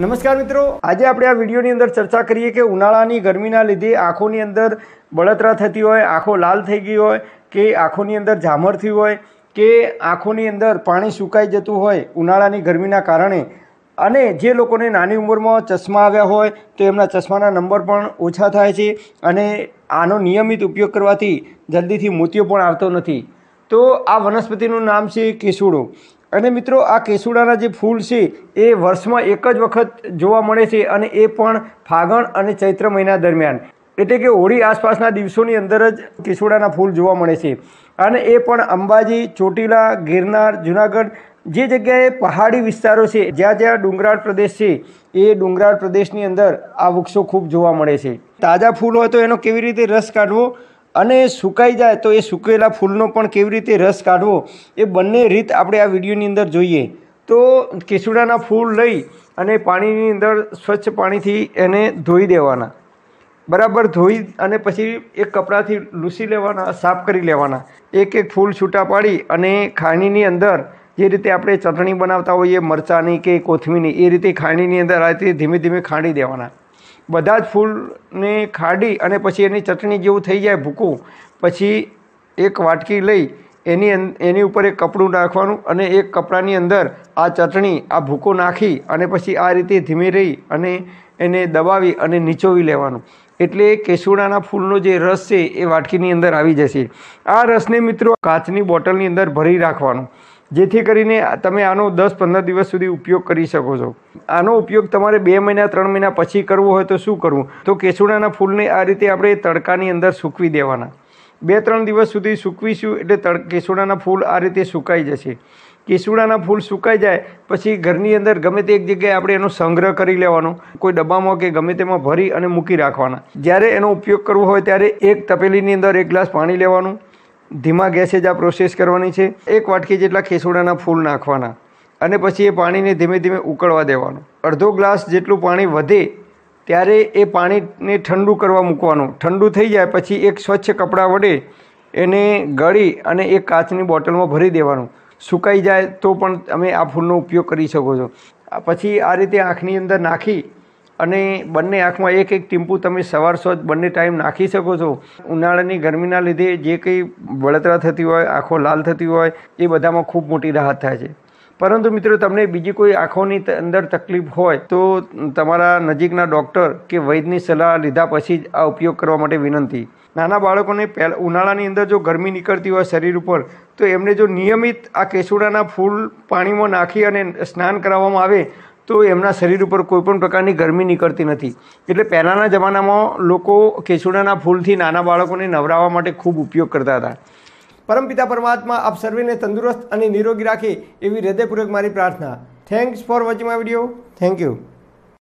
નમસ્કાર મિત્રો આજે આપણે આ વિડીયોની અંદર ચર્ચા કરીએ કે ઉનાળાની ગરમીના લીધે આંખોની અંદર બળતરા થતી હોય આંખો લાલ થઈ ગઈ હોય કે આંખોની અંદર ઝામર થયું હોય કે આંખોની અંદર પાણી સુકાઈ જતું હોય ઉનાળાની ગરમીના કારણે અને જે લોકોને નાની ઉંમરમાં ચશ્મા આવ્યા હોય તો એમના ચશ્માના નંબર પણ ઓછા થાય છે અને આનો નિયમિત ઉપયોગ કરવાથી જલ્દીથી મોતિયો પણ આવતો નથી તો આ વનસ્પતિનું નામ છે કેસુડો અને મિત્રો આ કેસુડાના જે ફૂલ છે એ વર્ષમાં એક જ વખત જોવા મળે છે અને એ પણ ફાગણ અને ચૈત્ર મહિના દરમિયાન એટલે કે હોળી આસપાસના દિવસોની અંદર જ કેસુડાના ફૂલ જોવા મળે છે અને એ પણ અંબાજી ચોટીલા ગિરનાર જુનાગઢ જે જગ્યાએ પહાડી વિસ્તારો છે જ્યાં જ્યાં ડુંગરાળ પ્રદેશ છે એ ડુંગરાળ પ્રદેશની અંદર આ વૃક્ષો ખૂબ જોવા મળે છે તાજા ફૂલ હોય તો એનો કેવી રીતે રસ કાઢવો અને સુકાઈ જાય તો એ સુકેલા ફૂલનો પણ કેવી રીતે રસ કાઢવો એ બંને રીત આપણે આ વિડીયોની અંદર જોઈએ તો કેસુડાના ફૂલ લઈ અને પાણીની અંદર સ્વચ્છ પાણીથી એને ધોઈ દેવાના બરાબર ધોઈ અને પછી એક કપડાથી લૂસી લેવાના સાફ કરી લેવાના એક એક ફૂલ છૂટા પાડી અને ખાંડીની અંદર જે રીતે આપણે ચટણી બનાવતા હોઈએ મરચાંની કે કોથમીની એ રીતે ખાંડીની અંદર આ રીતે ધીમે ધીમે ખાંડી દેવાના બધા જ ફૂલને ખાડી અને પછી એની ચટણી જેવું થઈ જાય ભૂકું પછી એક વાટકી લઈ એની એની ઉપર એક કપડું નાખવાનું અને એક કપડાની અંદર આ ચટણી આ ભૂકો નાખી અને પછી આ રીતે ધીમે રહી અને એને દબાવી અને નીચોવી લેવાનું એટલે કેસુડાના ફૂલનો જે રસ છે એ વાટકીની અંદર આવી જશે આ રસને મિત્રો કાચની બોટલની અંદર ભરી રાખવાનું જેથી કરીને તમે આનો દસ પંદર દિવસ સુધી ઉપયોગ કરી શકો છો આનો ઉપયોગ તમારે બે મહિના ત્રણ મહિના પછી કરવો હોય તો શું કરવું તો કેસુડાના ફૂલને આ રીતે આપણે તડકાની અંદર સૂકવી દેવાના બે ત્રણ દિવસ સુધી સૂકવીશું એટલે તડ કેસુડાના ફૂલ આ રીતે સુકાઈ જશે કેસુડાના ફૂલ સુકાઈ જાય પછી ઘરની અંદર ગમે તે એક જગ્યાએ આપણે એનો સંગ્રહ કરી લેવાનો કોઈ ડબ્બામાં કે ગમે તેમાં ભરી અને મૂકી રાખવાના જ્યારે એનો ઉપયોગ કરવો હોય ત્યારે એક તપેલીની અંદર એક ગ્લાસ પાણી લેવાનું ધીમા ગેસે જ આ પ્રોસેસ કરવાની છે એક વાટકી જેટલા ખેસુડાના ફૂલ નાખવાના અને પછી એ પાણીને ધીમે ધીમે ઉકળવા દેવાનું અડધો ગ્લાસ જેટલું પાણી વધે ત્યારે એ પાણીને ઠંડુ કરવા મૂકવાનું ઠંડુ થઈ જાય પછી એક સ્વચ્છ કપડાં વડે એને ગળી અને એક કાચની બોટલમાં ભરી દેવાનું સુકાઈ જાય તો પણ તમે આ ફૂલનો ઉપયોગ કરી શકો છો પછી આ રીતે આંખની અંદર નાખી અને બંને આંખમાં એક એક ટીમ્પુ તમે સવાર સાંજ બંને ટાઈમ નાખી શકો છો ઉનાળાની ગરમીના લીધે જે કંઈ બળતરા થતી હોય આંખો લાલ થતી હોય એ બધામાં ખૂબ મોટી રાહત થાય છે પરંતુ મિત્રો તમને બીજી કોઈ આંખોની અંદર તકલીફ હોય તો તમારા નજીકના ડૉક્ટર કે વૈદની સલાહ લીધા પછી જ આ ઉપયોગ કરવા માટે વિનંતી નાના બાળકોને પહેલાં ઉનાળાની અંદર જો ગરમી નીકળતી હોય શરીર ઉપર તો એમને જો નિયમિત આ કેસુડાના ફૂલ પાણીમાં નાખી અને સ્નાન કરાવવામાં આવે તો એમના શરીર ઉપર કોઈપણ પ્રકારની ગરમી નીકળતી નથી એટલે પહેલાંના જમાનામાં લોકો કેસુડાના ફૂલથી નાના બાળકોને નવરાવવા માટે ખૂબ ઉપયોગ કરતા હતા પરમપિતા પરમાત્મા આપ સર્વેને તંદુરસ્ત અને નિરોગી રાખે એવી હૃદયપૂર્વક મારી પ્રાર્થના thanks for watching my video thank you